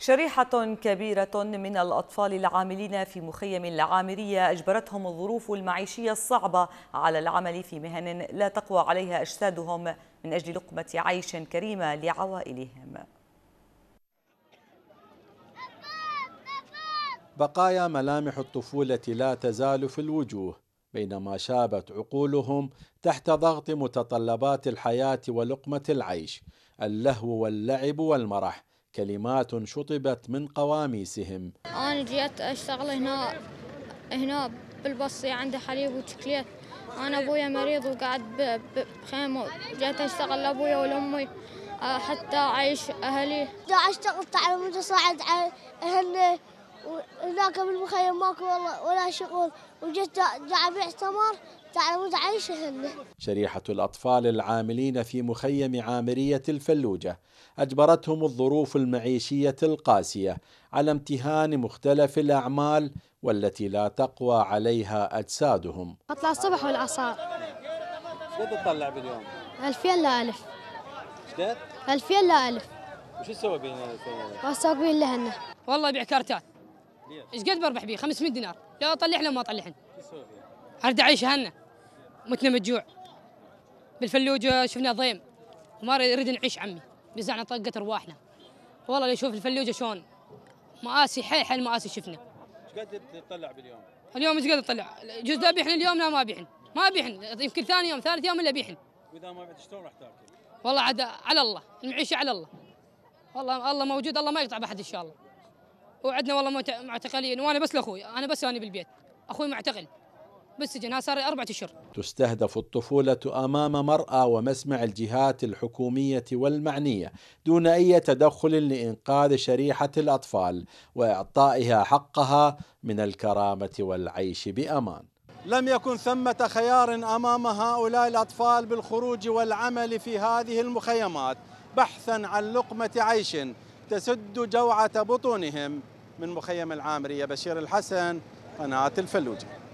شريحة كبيرة من الأطفال العاملين في مخيم العامرية أجبرتهم الظروف المعيشية الصعبة على العمل في مهن لا تقوى عليها أجسادهم من أجل لقمة عيش كريمة لعوائلهم بقايا ملامح الطفولة لا تزال في الوجوه بينما شابت عقولهم تحت ضغط متطلبات الحياة ولقمة العيش اللهو واللعب والمرح كلمات شطبت من قواميسهم أنا جيت أشتغل هنا هنا بالبصي عندي حليب وتكليت أنا أبويا مريض وقاعد بخيمه جيت أشتغل لأبويا والأمي آه، حتى أعيش أهلي أشتغل تعلم على أهلي هناك بالمخيم ماكو والله ولا شغل وجت قاعد ابيع تمر تعيش هنا شريحة الأطفال العاملين في مخيم عامرية الفلوجة أجبرتهم الظروف المعيشية القاسية على امتهان مختلف الأعمال والتي لا تقوى عليها أجسادهم. أطلع الصبح والعصار. شو تطلع باليوم؟ 2000 لا ألف. شو 2000 لا ألف. وش تسوي بهن؟ بسوق والله بيع كارتات. ايش قد بربح بيه 500 دينار لا اطلع لا ما اطلعن ارد اعيش هنا متنا من الجوع بالفلوجه شفنا ضيم ما نريد نعيش عمي بزعنا طقة ارواحنا والله لو يشوف الفلوجه شلون مآسي حيل مآسي شفنا ايش قد تطلع باليوم؟ اليوم ايش قد جوز جزء ابيحن اليوم لا ما ابيحن ما ابيحن يمكن ثاني يوم ثالث يوم الا ابيحن واذا ما بعد شلون راح تاكل؟ والله عاد على الله المعيشه على الله والله الله موجود الله ما يقطع بحد ان شاء الله وعدنا والله معتقلين وانا بس لاخوي انا بس انا بالبيت اخوي معتقل بالسجن صار أربعة أشهر تستهدف الطفولة أمام مرأى ومسمع الجهات الحكومية والمعنية دون أي تدخل لإنقاذ شريحة الأطفال وإعطائها حقها من الكرامة والعيش بأمان لم يكن ثمة خيار أمام هؤلاء الأطفال بالخروج والعمل في هذه المخيمات بحثا عن لقمة عيش تسد جوعة بطونهم من مخيم العامرية بشير الحسن قناة الفلوجي